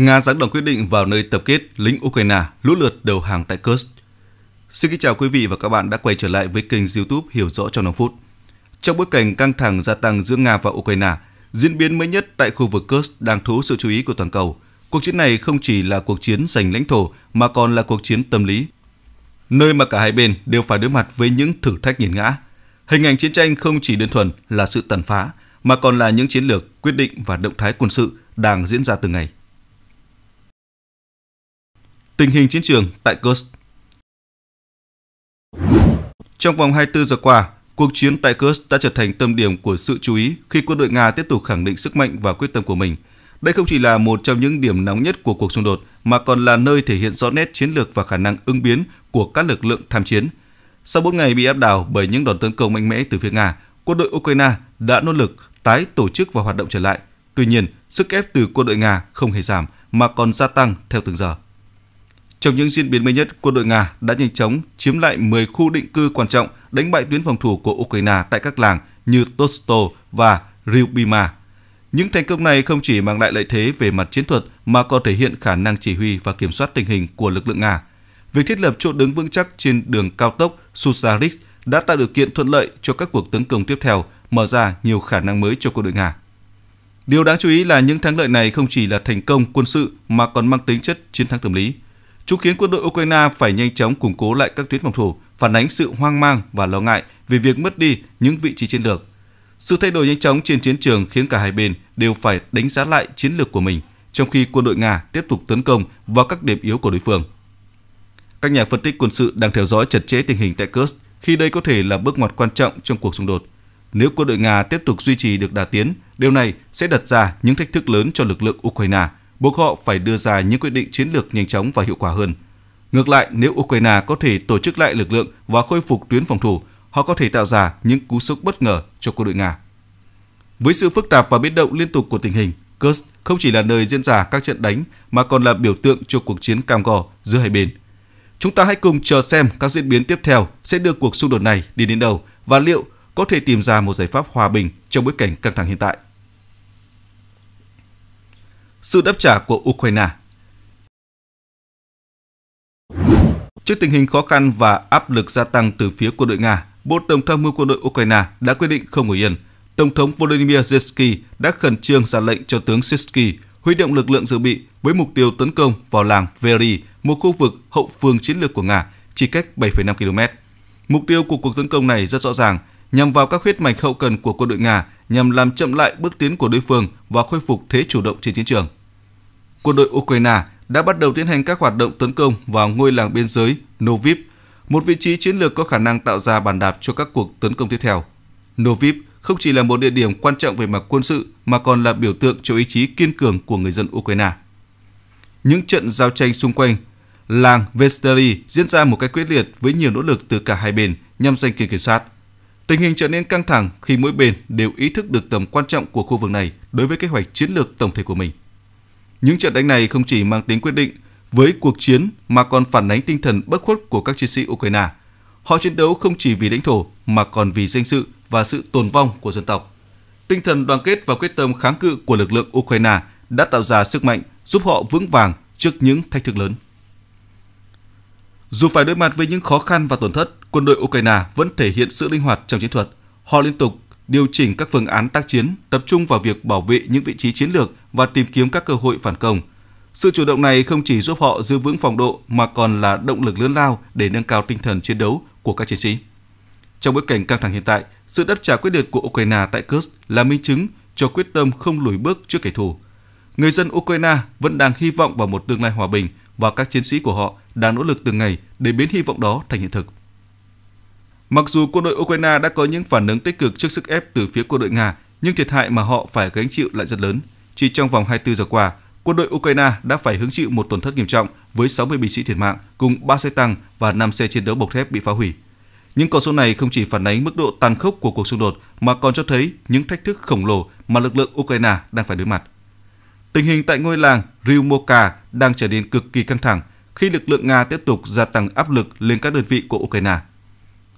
Nga giáng đồng quyết định vào nơi tập kết lính Ukraine lũ lượt đầu hàng tại Kursk. Xin kính chào quý vị và các bạn đã quay trở lại với kênh YouTube Hiểu rõ trong 5 phút. Trong bối cảnh căng thẳng gia tăng giữa Nga và Ukraine, diễn biến mới nhất tại khu vực Kursk đang thu hút sự chú ý của toàn cầu. Cuộc chiến này không chỉ là cuộc chiến giành lãnh thổ mà còn là cuộc chiến tâm lý, nơi mà cả hai bên đều phải đối mặt với những thử thách nghiền ngã. Hình ảnh chiến tranh không chỉ đơn thuần là sự tàn phá mà còn là những chiến lược, quyết định và động thái quân sự đang diễn ra từng ngày tình hình chiến trường tại Kursk. Trong vòng 24 giờ qua, cuộc chiến tại Kursk đã trở thành tâm điểm của sự chú ý khi quân đội Nga tiếp tục khẳng định sức mạnh và quyết tâm của mình. Đây không chỉ là một trong những điểm nóng nhất của cuộc xung đột, mà còn là nơi thể hiện rõ nét chiến lược và khả năng ứng biến của các lực lượng tham chiến. Sau 4 ngày bị áp đảo bởi những đòn tấn công mạnh mẽ từ phía Nga, quân đội Ukraine đã nỗ lực tái tổ chức và hoạt động trở lại. Tuy nhiên, sức ép từ quân đội Nga không hề giảm mà còn gia tăng theo từng giờ. Trong những diễn biến mới nhất, quân đội Nga đã nhanh chóng chiếm lại 10 khu định cư quan trọng, đánh bại tuyến phòng thủ của Ukraine tại các làng như Tosto và Ryubima. Những thành công này không chỉ mang lại lợi thế về mặt chiến thuật mà còn thể hiện khả năng chỉ huy và kiểm soát tình hình của lực lượng Nga. Việc thiết lập chỗ đứng vững chắc trên đường cao tốc Susarik đã tạo điều kiện thuận lợi cho các cuộc tấn công tiếp theo, mở ra nhiều khả năng mới cho quân đội Nga. Điều đáng chú ý là những thắng lợi này không chỉ là thành công quân sự mà còn mang tính chất chiến thắng tâm lý – chúng khiến quân đội Ukraine phải nhanh chóng củng cố lại các tuyến phòng thủ, phản ánh sự hoang mang và lo ngại về việc mất đi những vị trí chiến lược. Sự thay đổi nhanh chóng trên chiến trường khiến cả hai bên đều phải đánh giá lại chiến lược của mình, trong khi quân đội Nga tiếp tục tấn công vào các điểm yếu của đối phương. Các nhà phân tích quân sự đang theo dõi chặt chẽ tình hình tại Kursk khi đây có thể là bước ngoặt quan trọng trong cuộc xung đột. Nếu quân đội Nga tiếp tục duy trì được đà tiến, điều này sẽ đặt ra những thách thức lớn cho lực lượng Ukraine – buộc họ phải đưa ra những quyết định chiến lược nhanh chóng và hiệu quả hơn. Ngược lại, nếu Ukraine có thể tổ chức lại lực lượng và khôi phục tuyến phòng thủ, họ có thể tạo ra những cú sốc bất ngờ cho quân đội Nga. Với sự phức tạp và biến động liên tục của tình hình, Kursk không chỉ là nơi diễn ra các trận đánh mà còn là biểu tượng cho cuộc chiến cam go giữa hai bên. Chúng ta hãy cùng chờ xem các diễn biến tiếp theo sẽ đưa cuộc xung đột này đi đến đâu và liệu có thể tìm ra một giải pháp hòa bình trong bối cảnh căng thẳng hiện tại sự đáp trả của Ukraine. Trước tình hình khó khăn và áp lực gia tăng từ phía quân đội Nga, Bộ Tổng tham mưu quân đội Ukraine đã quyết định không ngồi yên. Tổng thống Volodymyr Zelensky đã khẩn trương ra lệnh cho tướng Sisky huy động lực lượng dự bị với mục tiêu tấn công vào làng Veri, một khu vực hậu phương chiến lược của Nga, chỉ cách 7,5 km. Mục tiêu của cuộc tấn công này rất rõ ràng, nhằm vào các huyết mạch hậu cần của quân đội Nga nhằm làm chậm lại bước tiến của đối phương và khôi phục thế chủ động trên chiến trường. Quân đội Ukraine đã bắt đầu tiến hành các hoạt động tấn công vào ngôi làng biên giới Novip, một vị trí chiến lược có khả năng tạo ra bàn đạp cho các cuộc tấn công tiếp theo. Novip không chỉ là một địa điểm quan trọng về mặt quân sự mà còn là biểu tượng cho ý chí kiên cường của người dân Ukraine. Những trận giao tranh xung quanh làng Vesteri diễn ra một cách quyết liệt với nhiều nỗ lực từ cả hai bên nhằm giành quyền kiểm soát. Tình hình trở nên căng thẳng khi mỗi bên đều ý thức được tầm quan trọng của khu vực này đối với kế hoạch chiến lược tổng thể của mình. Những trận đánh này không chỉ mang tính quyết định với cuộc chiến mà còn phản ánh tinh thần bất khuất của các chiến sĩ Ukraine. Họ chiến đấu không chỉ vì lãnh thổ mà còn vì danh dự và sự tồn vong của dân tộc. Tinh thần đoàn kết và quyết tâm kháng cự của lực lượng Ukraine đã tạo ra sức mạnh giúp họ vững vàng trước những thách thức lớn. Dù phải đối mặt với những khó khăn và tổn thất, quân đội Ukraine vẫn thể hiện sự linh hoạt trong chiến thuật. Họ liên tục điều chỉnh các phương án tác chiến, tập trung vào việc bảo vệ những vị trí chiến lược và tìm kiếm các cơ hội phản công. Sự chủ động này không chỉ giúp họ giữ vững phòng độ mà còn là động lực lớn lao để nâng cao tinh thần chiến đấu của các chiến sĩ. Trong bối cảnh căng thẳng hiện tại, sự đáp trả quyết liệt của Ukraine tại Kursk là minh chứng cho quyết tâm không lùi bước trước kẻ thù. Người dân Ukraine vẫn đang hy vọng vào một tương lai hòa bình và các chiến sĩ của họ đang nỗ lực từng ngày để biến hy vọng đó thành hiện thực. Mặc dù quân đội Ukraine đã có những phản ứng tích cực trước sức ép từ phía quân đội Nga, nhưng thiệt hại mà họ phải gánh chịu lại rất lớn. Chỉ trong vòng 24 giờ qua, quân đội Ukraine đã phải hứng chịu một tổn thất nghiêm trọng với 60 binh sĩ thiệt mạng cùng 3 xe tăng và 5 xe chiến đấu bọc thép bị phá hủy. Những con số này không chỉ phản ánh mức độ tàn khốc của cuộc xung đột mà còn cho thấy những thách thức khổng lồ mà lực lượng Ukraine đang phải đối mặt. Tình hình tại ngôi làng Ryumoka đang trở nên cực kỳ căng thẳng khi lực lượng Nga tiếp tục gia tăng áp lực lên các đơn vị của Ukraine –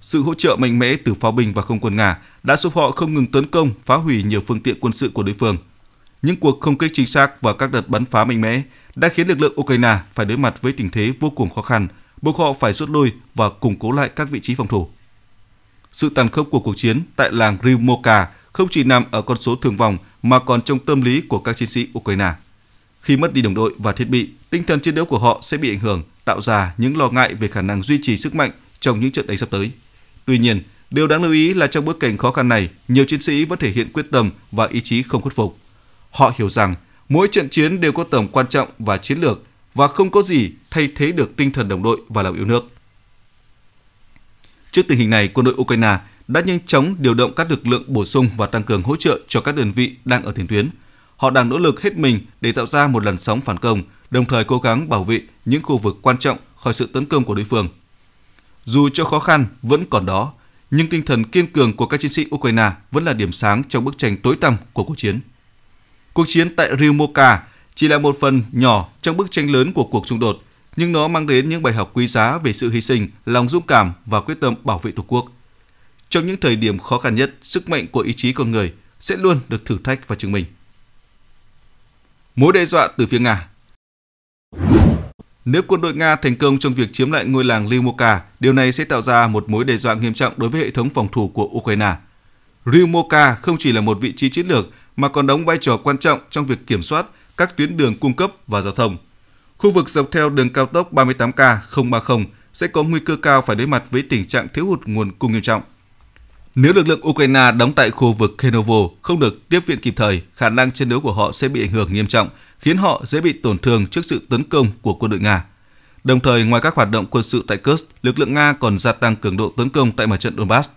sự hỗ trợ mạnh mẽ từ pháo binh và không quân Nga đã giúp họ không ngừng tấn công, phá hủy nhiều phương tiện quân sự của đối phương. Những cuộc không kích chính xác và các đợt bắn phá mạnh mẽ đã khiến lực lượng Ukraine phải đối mặt với tình thế vô cùng khó khăn, buộc họ phải rút lui và củng cố lại các vị trí phòng thủ. Sự tàn khốc của cuộc chiến tại làng Rymoka không chỉ nằm ở con số thương vong mà còn trong tâm lý của các chiến sĩ Ukraine. Khi mất đi đồng đội và thiết bị, tinh thần chiến đấu của họ sẽ bị ảnh hưởng, tạo ra những lo ngại về khả năng duy trì sức mạnh trong những trận đánh sắp tới. Tuy nhiên, điều đáng lưu ý là trong bối cảnh khó khăn này, nhiều chiến sĩ vẫn thể hiện quyết tâm và ý chí không khuất phục. Họ hiểu rằng mỗi trận chiến đều có tầm quan trọng và chiến lược và không có gì thay thế được tinh thần đồng đội và lòng yêu nước. Trước tình hình này, quân đội Ukraine đã nhanh chóng điều động các lực lượng bổ sung và tăng cường hỗ trợ cho các đơn vị đang ở tiền tuyến. Họ đang nỗ lực hết mình để tạo ra một làn sóng phản công, đồng thời cố gắng bảo vệ những khu vực quan trọng khỏi sự tấn công của đối phương. Dù cho khó khăn vẫn còn đó, nhưng tinh thần kiên cường của các chiến sĩ Ukraine vẫn là điểm sáng trong bức tranh tối tăm của cuộc chiến. Cuộc chiến tại Ryumoka chỉ là một phần nhỏ trong bức tranh lớn của cuộc xung đột, nhưng nó mang đến những bài học quý giá về sự hy sinh, lòng dũng cảm và quyết tâm bảo vệ Tổ quốc. Trong những thời điểm khó khăn nhất, sức mạnh của ý chí con người sẽ luôn được thử thách và chứng minh. Mối đe dọa từ phía Nga nếu quân đội Nga thành công trong việc chiếm lại ngôi làng Lyumoka, điều này sẽ tạo ra một mối đe dọa nghiêm trọng đối với hệ thống phòng thủ của Ukraine. Lyumoka không chỉ là một vị trí chiến lược mà còn đóng vai trò quan trọng trong việc kiểm soát các tuyến đường cung cấp và giao thông. Khu vực dọc theo đường cao tốc 38K030 sẽ có nguy cơ cao phải đối mặt với tình trạng thiếu hụt nguồn cung nghiêm trọng. Nếu lực lượng Ukraine đóng tại khu vực Kenovo không được tiếp viện kịp thời, khả năng chiến đấu của họ sẽ bị ảnh hưởng nghiêm trọng khiến họ dễ bị tổn thương trước sự tấn công của quân đội Nga. Đồng thời, ngoài các hoạt động quân sự tại Kursk, lực lượng Nga còn gia tăng cường độ tấn công tại mặt trận Donbass.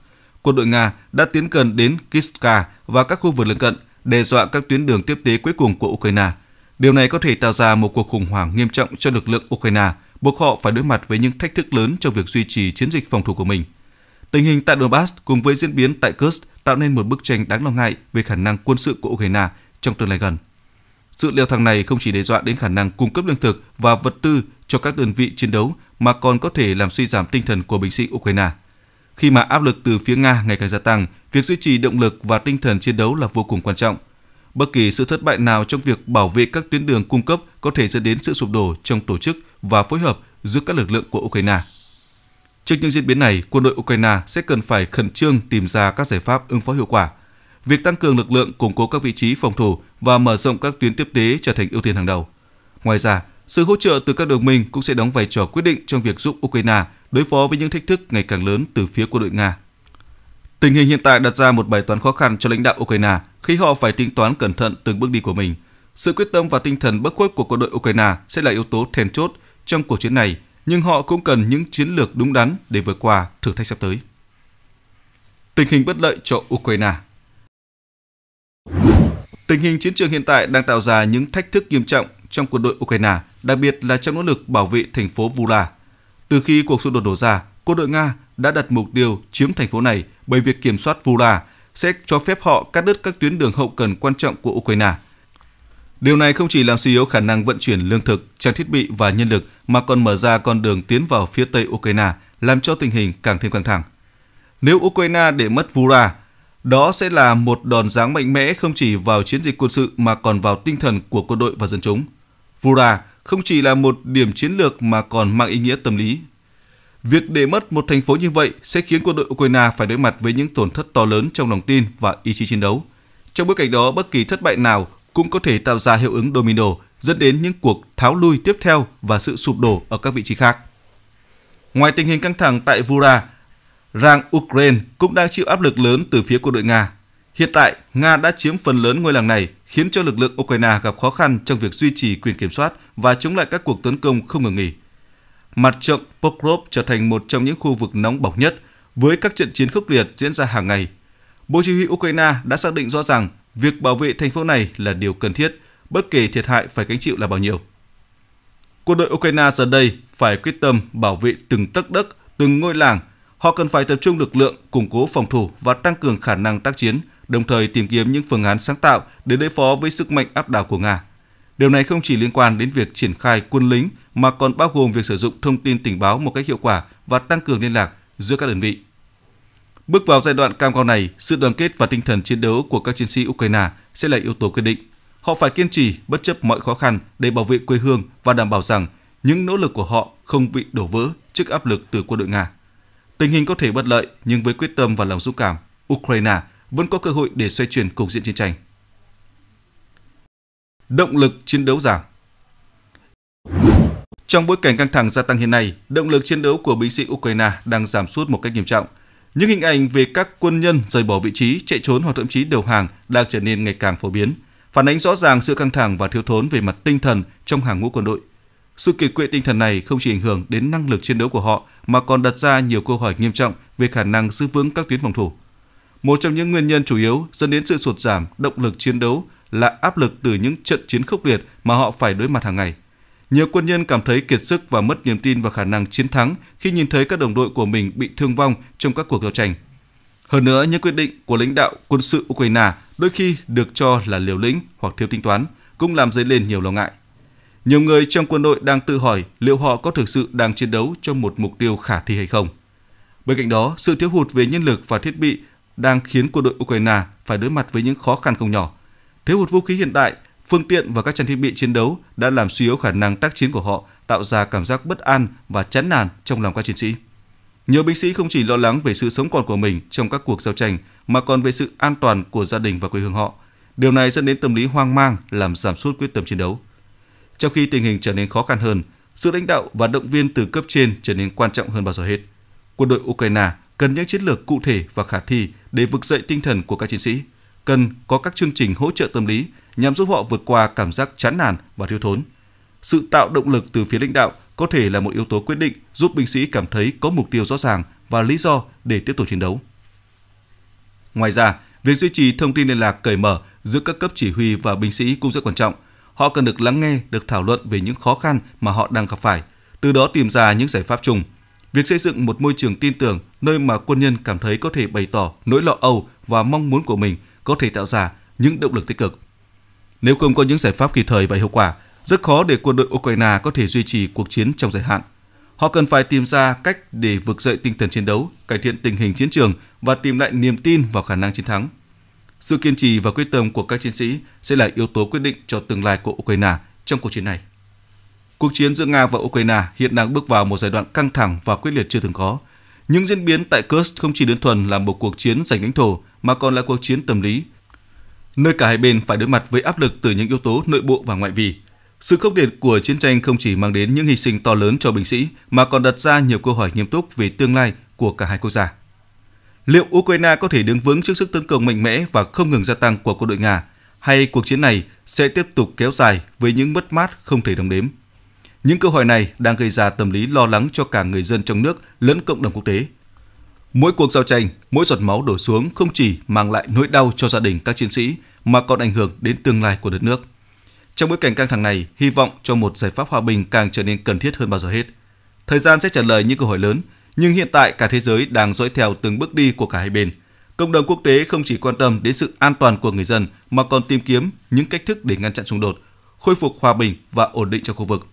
Quân đội Nga đã tiến gần đến Kiska và các khu vực lân cận, đe dọa các tuyến đường tiếp tế cuối cùng của Ukraine. Điều này có thể tạo ra một cuộc khủng hoảng nghiêm trọng cho lực lượng Ukraine, buộc họ phải đối mặt với những thách thức lớn trong việc duy trì chiến dịch phòng thủ của mình. Tình hình tại Donbass cùng với diễn biến tại Kursk tạo nên một bức tranh đáng lo ngại về khả năng quân sự của Ukraine trong tương lai gần. Sự leo thang này không chỉ đe dọa đến khả năng cung cấp lương thực và vật tư cho các đơn vị chiến đấu mà còn có thể làm suy giảm tinh thần của binh sĩ Ukraine. Khi mà áp lực từ phía Nga ngày càng gia tăng, việc duy trì động lực và tinh thần chiến đấu là vô cùng quan trọng. Bất kỳ sự thất bại nào trong việc bảo vệ các tuyến đường cung cấp có thể dẫn đến sự sụp đổ trong tổ chức và phối hợp giữa các lực lượng của Ukraine. Trước những diễn biến này, quân đội Ukraine sẽ cần phải khẩn trương tìm ra các giải pháp ứng phó hiệu quả. Việc tăng cường lực lượng củng cố các vị trí phòng thủ và mở rộng các tuyến tiếp tế trở thành ưu tiên hàng đầu. Ngoài ra, sự hỗ trợ từ các đồng minh cũng sẽ đóng vai trò quyết định trong việc giúp Ukraine đối phó với những thách thức ngày càng lớn từ phía quân đội Nga. Tình hình hiện tại đặt ra một bài toán khó khăn cho lãnh đạo Ukraine khi họ phải tính toán cẩn thận từng bước đi của mình. Sự quyết tâm và tinh thần bất khuất của quân đội Ukraine sẽ là yếu tố then chốt trong cuộc chiến này, nhưng họ cũng cần những chiến lược đúng đắn để vượt qua thử thách sắp tới. Tình hình bất lợi cho Ukraine Tình hình chiến trường hiện tại đang tạo ra những thách thức nghiêm trọng trong quân đội Ukraine, đặc biệt là trong nỗ lực bảo vệ thành phố Vula. Từ khi cuộc xung đột nổ ra, quân đội Nga đã đặt mục tiêu chiếm thành phố này bởi việc kiểm soát Vula sẽ cho phép họ cắt đứt các tuyến đường hậu cần quan trọng của Ukraine. Điều này không chỉ làm suy yếu khả năng vận chuyển lương thực, trang thiết bị và nhân lực mà còn mở ra con đường tiến vào phía tây Ukraine, làm cho tình hình càng thêm căng thẳng. Nếu Ukraine để mất Vura, đó sẽ là một đòn giáng mạnh mẽ không chỉ vào chiến dịch quân sự mà còn vào tinh thần của quân đội và dân chúng. Vura không chỉ là một điểm chiến lược mà còn mang ý nghĩa tâm lý. Việc để mất một thành phố như vậy sẽ khiến quân đội Ukraine phải đối mặt với những tổn thất to lớn trong lòng tin và ý chí chiến đấu. Trong bối cảnh đó, bất kỳ thất bại nào cũng có thể tạo ra hiệu ứng domino dẫn đến những cuộc tháo lui tiếp theo và sự sụp đổ ở các vị trí khác. Ngoài tình hình căng thẳng tại Vura, rằng Ukraine cũng đang chịu áp lực lớn từ phía quân đội Nga. Hiện tại, Nga đã chiếm phần lớn ngôi làng này, khiến cho lực lượng Ukraine gặp khó khăn trong việc duy trì quyền kiểm soát và chống lại các cuộc tấn công không ngừng nghỉ. Mặt trận Pokrov trở thành một trong những khu vực nóng bỏng nhất, với các trận chiến khốc liệt diễn ra hàng ngày. Bộ chỉ huy Ukraine đã xác định rõ rằng việc bảo vệ thành phố này là điều cần thiết, bất kể thiệt hại phải gánh chịu là bao nhiêu. Quân đội Ukraine giờ đây phải quyết tâm bảo vệ từng tấc đất, từng ngôi làng – Họ cần phải tập trung lực lượng, củng cố phòng thủ và tăng cường khả năng tác chiến, đồng thời tìm kiếm những phương án sáng tạo để đối phó với sức mạnh áp đảo của Nga. Điều này không chỉ liên quan đến việc triển khai quân lính mà còn bao gồm việc sử dụng thông tin tình báo một cách hiệu quả và tăng cường liên lạc giữa các đơn vị. Bước vào giai đoạn cam go này, sự đoàn kết và tinh thần chiến đấu của các chiến sĩ Ukraine sẽ là yếu tố quyết định. Họ phải kiên trì bất chấp mọi khó khăn để bảo vệ quê hương và đảm bảo rằng những nỗ lực của họ không bị đổ vỡ trước áp lực từ quân đội Nga. Tình hình có thể bất lợi, nhưng với quyết tâm và lòng dũng cảm, Ukraine vẫn có cơ hội để xoay chuyển cục diện chiến tranh. Động lực chiến đấu giảm Trong bối cảnh căng thẳng gia tăng hiện nay, động lực chiến đấu của binh sĩ Ukraine đang giảm sút một cách nghiêm trọng. Những hình ảnh về các quân nhân rời bỏ vị trí, chạy trốn hoặc thậm chí đầu hàng đang trở nên ngày càng phổ biến, phản ánh rõ ràng sự căng thẳng và thiếu thốn về mặt tinh thần trong hàng ngũ quân đội. Sự kiệt quệ tinh thần này không chỉ ảnh hưởng đến năng lực chiến đấu của họ mà còn đặt ra nhiều câu hỏi nghiêm trọng về khả năng giữ vững các tuyến phòng thủ. Một trong những nguyên nhân chủ yếu dẫn đến sự sụt giảm động lực chiến đấu là áp lực từ những trận chiến khốc liệt mà họ phải đối mặt hàng ngày. Nhiều quân nhân cảm thấy kiệt sức và mất niềm tin vào khả năng chiến thắng khi nhìn thấy các đồng đội của mình bị thương vong trong các cuộc giao tranh. Hơn nữa, những quyết định của lãnh đạo quân sự Ukraine đôi khi được cho là liều lĩnh hoặc thiếu tính toán, cũng làm dấy lên nhiều lo ngại. Nhiều người trong quân đội đang tự hỏi liệu họ có thực sự đang chiến đấu cho một mục tiêu khả thi hay không. Bên cạnh đó, sự thiếu hụt về nhân lực và thiết bị đang khiến quân đội Ukraine phải đối mặt với những khó khăn không nhỏ. Thiếu hụt vũ khí hiện đại, phương tiện và các trang thiết bị chiến đấu đã làm suy yếu khả năng tác chiến của họ, tạo ra cảm giác bất an và chán nản trong lòng các chiến sĩ. Nhiều binh sĩ không chỉ lo lắng về sự sống còn của mình trong các cuộc giao tranh mà còn về sự an toàn của gia đình và quê hương họ. Điều này dẫn đến tâm lý hoang mang làm giảm sút quyết tâm chiến đấu. Trong khi tình hình trở nên khó khăn hơn, sự lãnh đạo và động viên từ cấp trên trở nên quan trọng hơn bao giờ hết. Quân đội Ukraine cần những chiến lược cụ thể và khả thi để vực dậy tinh thần của các chiến sĩ, cần có các chương trình hỗ trợ tâm lý nhằm giúp họ vượt qua cảm giác chán nản và thiếu thốn. Sự tạo động lực từ phía lãnh đạo có thể là một yếu tố quyết định giúp binh sĩ cảm thấy có mục tiêu rõ ràng và lý do để tiếp tục chiến đấu. Ngoài ra, việc duy trì thông tin liên lạc cởi mở giữa các cấp chỉ huy và binh sĩ cũng rất quan trọng – Họ cần được lắng nghe, được thảo luận về những khó khăn mà họ đang gặp phải, từ đó tìm ra những giải pháp chung. Việc xây dựng một môi trường tin tưởng, nơi mà quân nhân cảm thấy có thể bày tỏ nỗi lo âu và mong muốn của mình có thể tạo ra những động lực tích cực. Nếu không có những giải pháp kịp thời và hiệu quả, rất khó để quân đội Ukraine có thể duy trì cuộc chiến trong dài hạn. Họ cần phải tìm ra cách để vực dậy tinh thần chiến đấu, cải thiện tình hình chiến trường và tìm lại niềm tin vào khả năng chiến thắng. Sự kiên trì và quyết tâm của các chiến sĩ sẽ là yếu tố quyết định cho tương lai của Ukraine trong cuộc chiến này. Cuộc chiến giữa Nga và Ukraine hiện đang bước vào một giai đoạn căng thẳng và quyết liệt chưa từng có. Những diễn biến tại Kursk không chỉ đơn thuần là một cuộc chiến giành lãnh thổ mà còn là cuộc chiến tâm lý, nơi cả hai bên phải đối mặt với áp lực từ những yếu tố nội bộ và ngoại vi. Sự khốc liệt của chiến tranh không chỉ mang đến những hy sinh to lớn cho binh sĩ mà còn đặt ra nhiều câu hỏi nghiêm túc về tương lai của cả hai quốc gia. Liệu Ukraine có thể đứng vững trước sức tấn công mạnh mẽ và không ngừng gia tăng của quân đội Nga, hay cuộc chiến này sẽ tiếp tục kéo dài với những mất mát không thể đong đếm? Những câu hỏi này đang gây ra tâm lý lo lắng cho cả người dân trong nước lẫn cộng đồng quốc tế. Mỗi cuộc giao tranh, mỗi giọt máu đổ xuống không chỉ mang lại nỗi đau cho gia đình các chiến sĩ mà còn ảnh hưởng đến tương lai của đất nước. Trong bối cảnh căng thẳng này, hy vọng cho một giải pháp hòa bình càng trở nên cần thiết hơn bao giờ hết. Thời gian sẽ trả lời những câu hỏi lớn nhưng hiện tại cả thế giới đang dõi theo từng bước đi của cả hai bên. Cộng đồng quốc tế không chỉ quan tâm đến sự an toàn của người dân mà còn tìm kiếm những cách thức để ngăn chặn xung đột, khôi phục hòa bình và ổn định trong khu vực.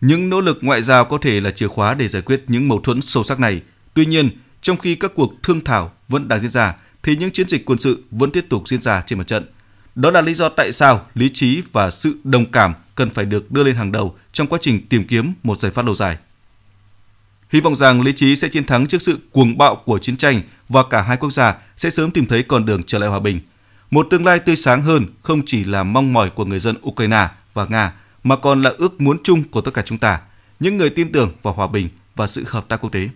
Những nỗ lực ngoại giao có thể là chìa khóa để giải quyết những mâu thuẫn sâu sắc này. Tuy nhiên, trong khi các cuộc thương thảo vẫn đang diễn ra, thì những chiến dịch quân sự vẫn tiếp tục diễn ra trên mặt trận. Đó là lý do tại sao lý trí và sự đồng cảm cần phải được đưa lên hàng đầu trong quá trình tìm kiếm một giải pháp lâu dài. Hy vọng rằng lý trí sẽ chiến thắng trước sự cuồng bạo của chiến tranh và cả hai quốc gia sẽ sớm tìm thấy con đường trở lại hòa bình. Một tương lai tươi sáng hơn không chỉ là mong mỏi của người dân Ukraine và Nga mà còn là ước muốn chung của tất cả chúng ta, những người tin tưởng vào hòa bình và sự hợp tác quốc tế.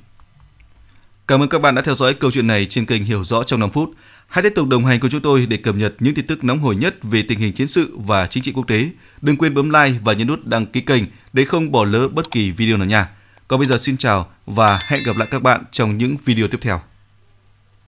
Cảm ơn các bạn đã theo dõi câu chuyện này trên kênh Hiểu Rõ trong 5 phút. Hãy tiếp tục đồng hành cùng chúng tôi để cập nhật những tin tức nóng hổi nhất về tình hình chiến sự và chính trị quốc tế. Đừng quên bấm like và nhấn nút đăng ký kênh để không bỏ lỡ bất kỳ video nào nha. Còn bây giờ xin chào và hẹn gặp lại các bạn trong những video tiếp theo.